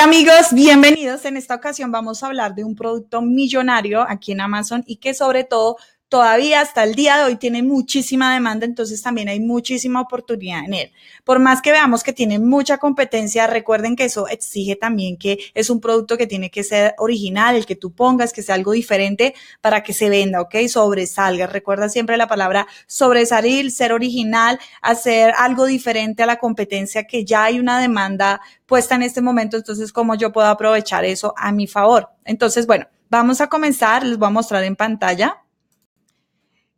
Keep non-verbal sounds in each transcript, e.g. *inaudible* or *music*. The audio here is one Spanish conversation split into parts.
amigos, bienvenidos. En esta ocasión vamos a hablar de un producto millonario aquí en Amazon y que sobre todo todavía hasta el día de hoy tiene muchísima demanda, entonces también hay muchísima oportunidad en él. Por más que veamos que tiene mucha competencia, recuerden que eso exige también que es un producto que tiene que ser original, el que tú pongas, que sea algo diferente para que se venda, ¿ok? Sobresalga. Recuerda siempre la palabra sobresalir, ser original, hacer algo diferente a la competencia que ya hay una demanda puesta en este momento, entonces cómo yo puedo aprovechar eso a mi favor. Entonces, bueno, vamos a comenzar, les voy a mostrar en pantalla.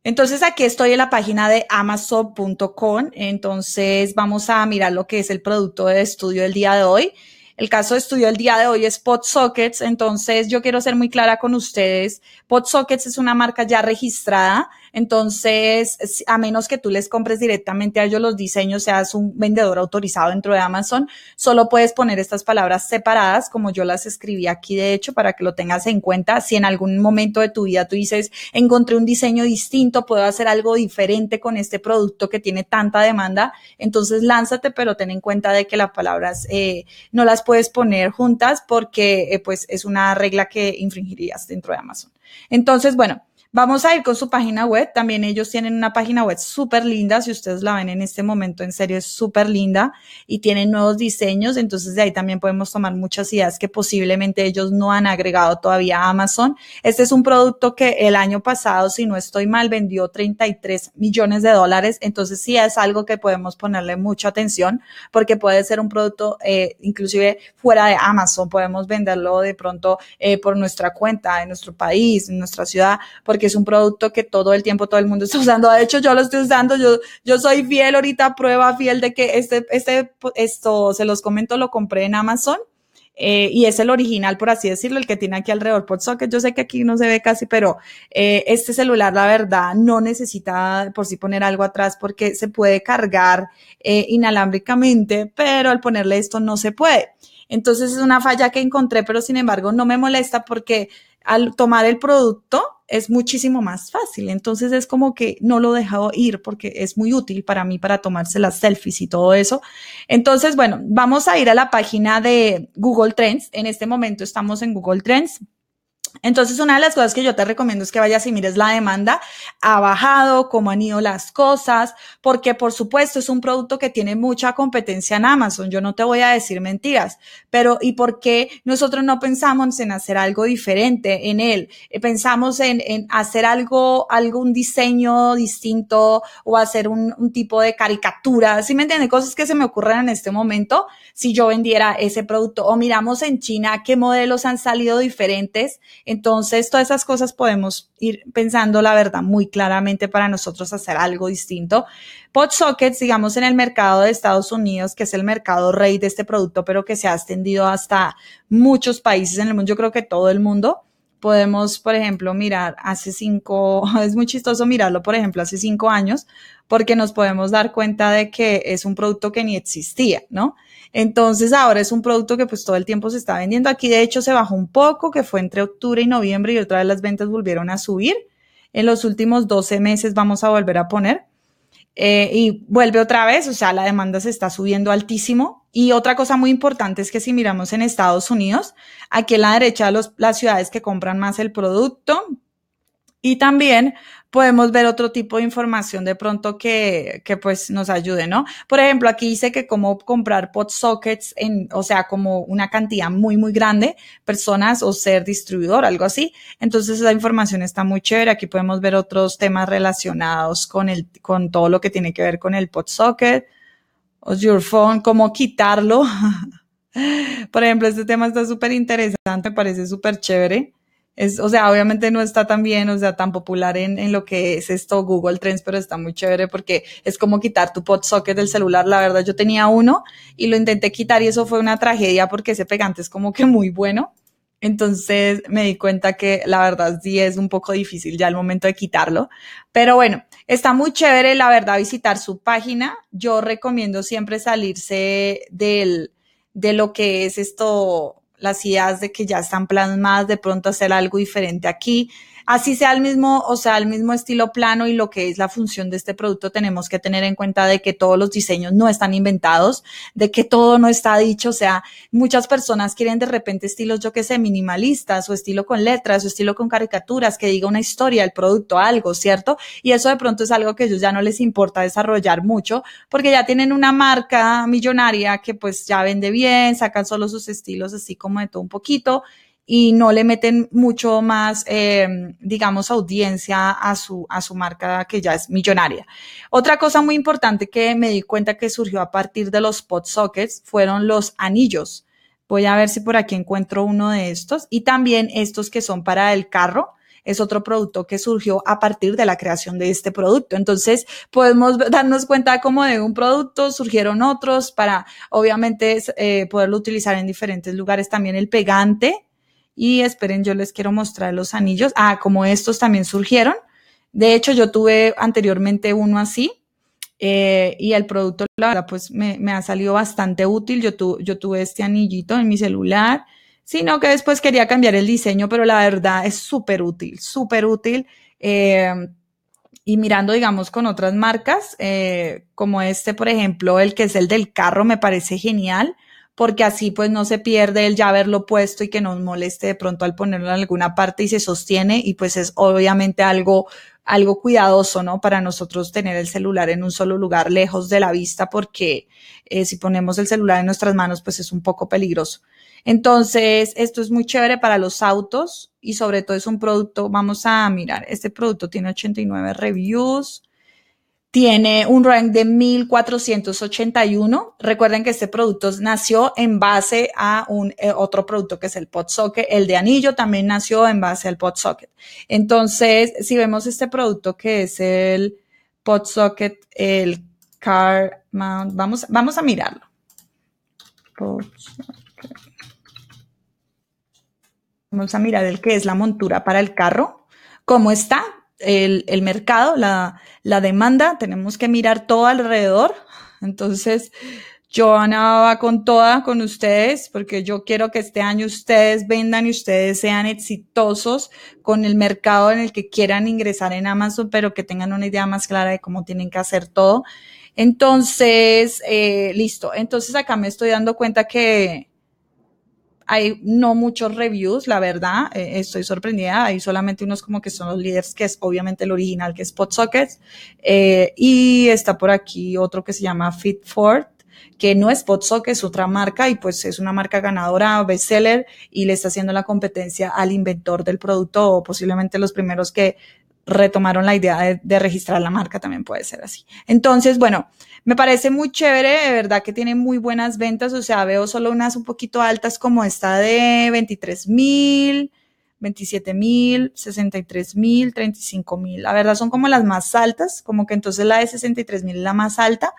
Entonces aquí estoy en la página de amazon.com, entonces vamos a mirar lo que es el producto de estudio del día de hoy. El caso de estudio del día de hoy es PodSockets, entonces yo quiero ser muy clara con ustedes. PodSockets es una marca ya registrada entonces, a menos que tú les compres directamente a ellos los diseños, seas un vendedor autorizado dentro de Amazon, solo puedes poner estas palabras separadas, como yo las escribí aquí, de hecho, para que lo tengas en cuenta. Si en algún momento de tu vida tú dices, encontré un diseño distinto, puedo hacer algo diferente con este producto que tiene tanta demanda, entonces lánzate, pero ten en cuenta de que las palabras eh, no las puedes poner juntas porque eh, pues es una regla que infringirías dentro de Amazon. Entonces, bueno, Vamos a ir con su página web. También ellos tienen una página web súper linda. Si ustedes la ven en este momento, en serio, es súper linda y tienen nuevos diseños. Entonces, de ahí también podemos tomar muchas ideas que posiblemente ellos no han agregado todavía a Amazon. Este es un producto que el año pasado, si no estoy mal, vendió 33 millones de dólares. Entonces, sí es algo que podemos ponerle mucha atención porque puede ser un producto eh, inclusive fuera de Amazon. Podemos venderlo de pronto eh, por nuestra cuenta, en nuestro país, en nuestra ciudad, porque que es un producto que todo el tiempo todo el mundo está *laughs* usando. De hecho, yo lo estoy usando, yo, yo soy fiel ahorita, prueba fiel de que este, este, esto, se los comento, lo compré en Amazon. Eh, y es el original, por así decirlo, el que tiene aquí alrededor por que Yo sé que aquí no se ve casi, pero eh, este celular, la verdad, no necesita por sí poner algo atrás porque se puede cargar eh, inalámbricamente, pero al ponerle esto no se puede. Entonces es una falla que encontré, pero sin embargo no me molesta porque al tomar el producto es muchísimo más fácil. Entonces es como que no lo he dejado ir porque es muy útil para mí para tomarse las selfies y todo eso. Entonces, bueno, vamos a ir a la página de Google Trends. En este momento estamos en Google Trends. Entonces, una de las cosas que yo te recomiendo es que vayas y mires la demanda, ha bajado, cómo han ido las cosas, porque por supuesto es un producto que tiene mucha competencia en Amazon, yo no te voy a decir mentiras, pero ¿y por qué nosotros no pensamos en hacer algo diferente en él? Eh, pensamos en, hacer algo, algún diseño distinto o hacer un, un tipo de caricatura, ¿sí me entiendes? Cosas que se me ocurren en este momento si yo vendiera ese producto o miramos en China qué modelos han salido diferentes entonces, todas esas cosas podemos ir pensando, la verdad, muy claramente para nosotros hacer algo distinto. PodSockets, digamos, en el mercado de Estados Unidos, que es el mercado rey de este producto, pero que se ha extendido hasta muchos países en el mundo, yo creo que todo el mundo podemos, por ejemplo, mirar hace cinco, *laughs* es muy chistoso mirarlo, por ejemplo, hace cinco años, porque nos podemos dar cuenta de que es un producto que ni existía, ¿no? Entonces ahora es un producto que pues todo el tiempo se está vendiendo. Aquí de hecho se bajó un poco, que fue entre octubre y noviembre y otra vez las ventas volvieron a subir. En los últimos 12 meses vamos a volver a poner. Eh, y vuelve otra vez, o sea, la demanda se está subiendo altísimo. Y otra cosa muy importante es que si miramos en Estados Unidos, aquí en la derecha los, las ciudades que compran más el producto, y también podemos ver otro tipo de información de pronto que, que pues nos ayude, ¿no? Por ejemplo, aquí dice que cómo comprar pot sockets en, o sea, como una cantidad muy, muy grande, personas o ser distribuidor, algo así. Entonces, esa información está muy chévere. Aquí podemos ver otros temas relacionados con el, con todo lo que tiene que ver con el pot socket, o your phone, cómo quitarlo. *laughs* Por ejemplo, este tema está súper interesante, parece súper chévere. Es, o sea, obviamente no está tan bien, o sea, tan popular en, en, lo que es esto Google Trends, pero está muy chévere porque es como quitar tu pod socket del celular. La verdad, yo tenía uno y lo intenté quitar y eso fue una tragedia porque ese pegante es como que muy bueno. Entonces me di cuenta que la verdad sí es un poco difícil ya el momento de quitarlo. Pero bueno, está muy chévere, la verdad, visitar su página. Yo recomiendo siempre salirse del, de lo que es esto, las ideas de que ya están plasmadas, de pronto hacer algo diferente aquí así sea el mismo, o sea, el mismo estilo plano y lo que es la función de este producto, tenemos que tener en cuenta de que todos los diseños no están inventados, de que todo no está dicho, o sea, muchas personas quieren de repente estilos, yo que sé, minimalistas o estilo con letras o estilo con caricaturas, que diga una historia, el producto, algo, ¿cierto? Y eso de pronto es algo que ellos ya no les importa desarrollar mucho porque ya tienen una marca millonaria que pues ya vende bien, sacan solo sus estilos así como de todo un poquito y no le meten mucho más, eh, digamos, audiencia a su, a su marca que ya es millonaria. Otra cosa muy importante que me di cuenta que surgió a partir de los pot sockets fueron los anillos. Voy a ver si por aquí encuentro uno de estos y también estos que son para el carro es otro producto que surgió a partir de la creación de este producto. Entonces, podemos darnos cuenta como de un producto surgieron otros para, obviamente, eh, poderlo utilizar en diferentes lugares. También el pegante y esperen, yo les quiero mostrar los anillos. Ah, como estos también surgieron. De hecho, yo tuve anteriormente uno así. Eh, y el producto, la verdad, pues me, ha salido bastante útil. Yo, yo tuve este anillito en mi celular, sino que después quería cambiar el diseño, pero la verdad es súper útil, súper útil. Eh, y mirando, digamos, con otras marcas, eh, como este, por ejemplo, el que es el del carro, me parece genial porque así pues no se pierde el ya haberlo puesto y que nos moleste de pronto al ponerlo en alguna parte y se sostiene y pues es obviamente algo algo cuidadoso, ¿no? Para nosotros tener el celular en un solo lugar, lejos de la vista, porque eh, si ponemos el celular en nuestras manos, pues es un poco peligroso. Entonces, esto es muy chévere para los autos y sobre todo es un producto, vamos a mirar, este producto tiene 89 reviews, tiene un rank de 1481. Recuerden que este producto nació en base a un eh, otro producto que es el socket El de anillo también nació en base al socket Entonces, si vemos este producto que es el socket el Car Mount, vamos, vamos a mirarlo. Vamos a mirar el que es la montura para el carro. ¿Cómo está? el, mercado, la, demanda, tenemos que mirar todo alrededor. Entonces, Joana va con toda con ustedes, porque yo quiero que este año ustedes vendan y ustedes sean exitosos con el mercado en el que quieran ingresar en Amazon, pero que tengan una idea más clara de cómo tienen que hacer todo. Entonces, eh, listo. Entonces acá me estoy dando cuenta que, hay no muchos reviews, la verdad, eh, estoy sorprendida. Hay solamente unos como que son los líderes, que es obviamente el original, que es PodSockets. Eh, y está por aquí otro que se llama Fitfort, que no es PodSockets, es otra marca y pues es una marca ganadora, bestseller y le está haciendo la competencia al inventor del producto o posiblemente los primeros que retomaron la idea de registrar la marca también puede ser así. Entonces, bueno, me parece muy chévere, de verdad que tiene muy buenas ventas, o sea, veo solo unas un poquito altas como esta de 23 mil, 27 mil, 63 mil, 35 mil. La verdad son como las más altas, como que entonces la de 63 mil es la más alta.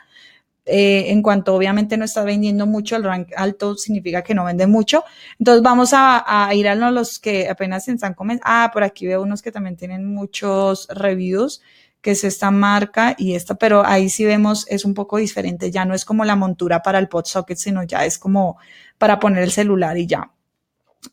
Eh, en cuanto obviamente no está vendiendo mucho, el rank alto significa que no vende mucho. Entonces vamos a, ir a los que apenas están comenzando. Ah, por aquí veo unos que también tienen muchos reviews que es esta marca y esta, pero ahí sí vemos es un poco diferente, ya no es como la montura para el pod socket, sino ya es como para poner el celular y ya.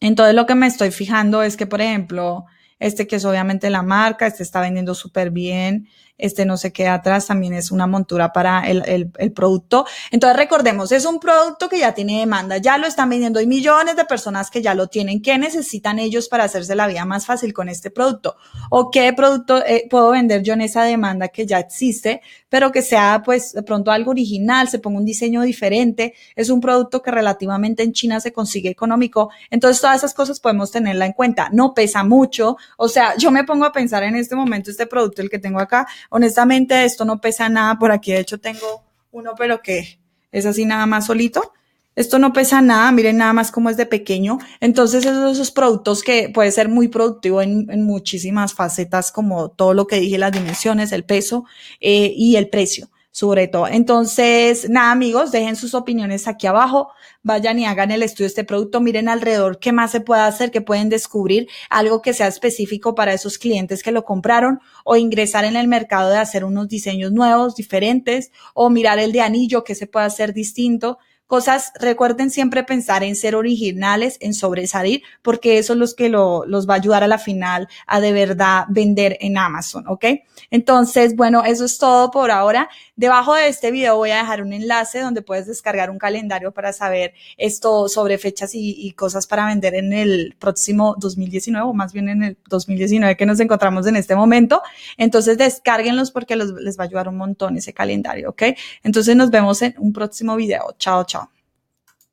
Entonces lo que me estoy fijando es que, por ejemplo, este que es obviamente la marca, este está vendiendo súper bien, este no se queda atrás, también es una montura para el, el, producto. Entonces recordemos, es un producto que ya tiene demanda, ya lo están vendiendo, hay millones de personas que ya lo tienen, ¿qué necesitan ellos para hacerse la vida más fácil con este producto? ¿O qué producto eh, puedo vender yo en esa demanda que ya existe, pero que sea pues de pronto algo original, se ponga un diseño diferente, es un producto que relativamente en China se consigue económico. Entonces, todas esas cosas podemos tenerla en cuenta. No pesa mucho. O sea, yo me pongo a pensar en este momento, este producto, el que tengo acá, Honestamente, esto no pesa nada. Por aquí, de hecho, tengo uno, pero que es así nada más solito. Esto no pesa nada, miren nada más cómo es de pequeño. Entonces, esos, esos productos que puede ser muy productivo en, muchísimas facetas, como todo lo que dije, las dimensiones, el peso eh, y el precio sobre todo. Entonces, nada amigos, dejen sus opiniones aquí abajo, vayan y hagan el estudio de este producto, miren alrededor qué más se puede hacer, que pueden descubrir algo que sea específico para esos clientes que lo compraron o ingresar en el mercado de hacer unos diseños nuevos, diferentes o mirar el de anillo que se puede hacer distinto cosas, recuerden siempre pensar en ser originales, en sobresalir, porque eso es lo que los va a ayudar a la final a de verdad vender en Amazon, ¿ok? Entonces, bueno, eso es todo por ahora. Debajo de este video voy a dejar un enlace donde puedes descargar un calendario para saber esto sobre fechas y, cosas para vender en el próximo 2019 o más bien en el 2019 que nos encontramos en este momento. Entonces, descárguenlos porque les va a ayudar un montón ese calendario, ¿ok? Entonces, nos vemos en un próximo video. Chao, chao.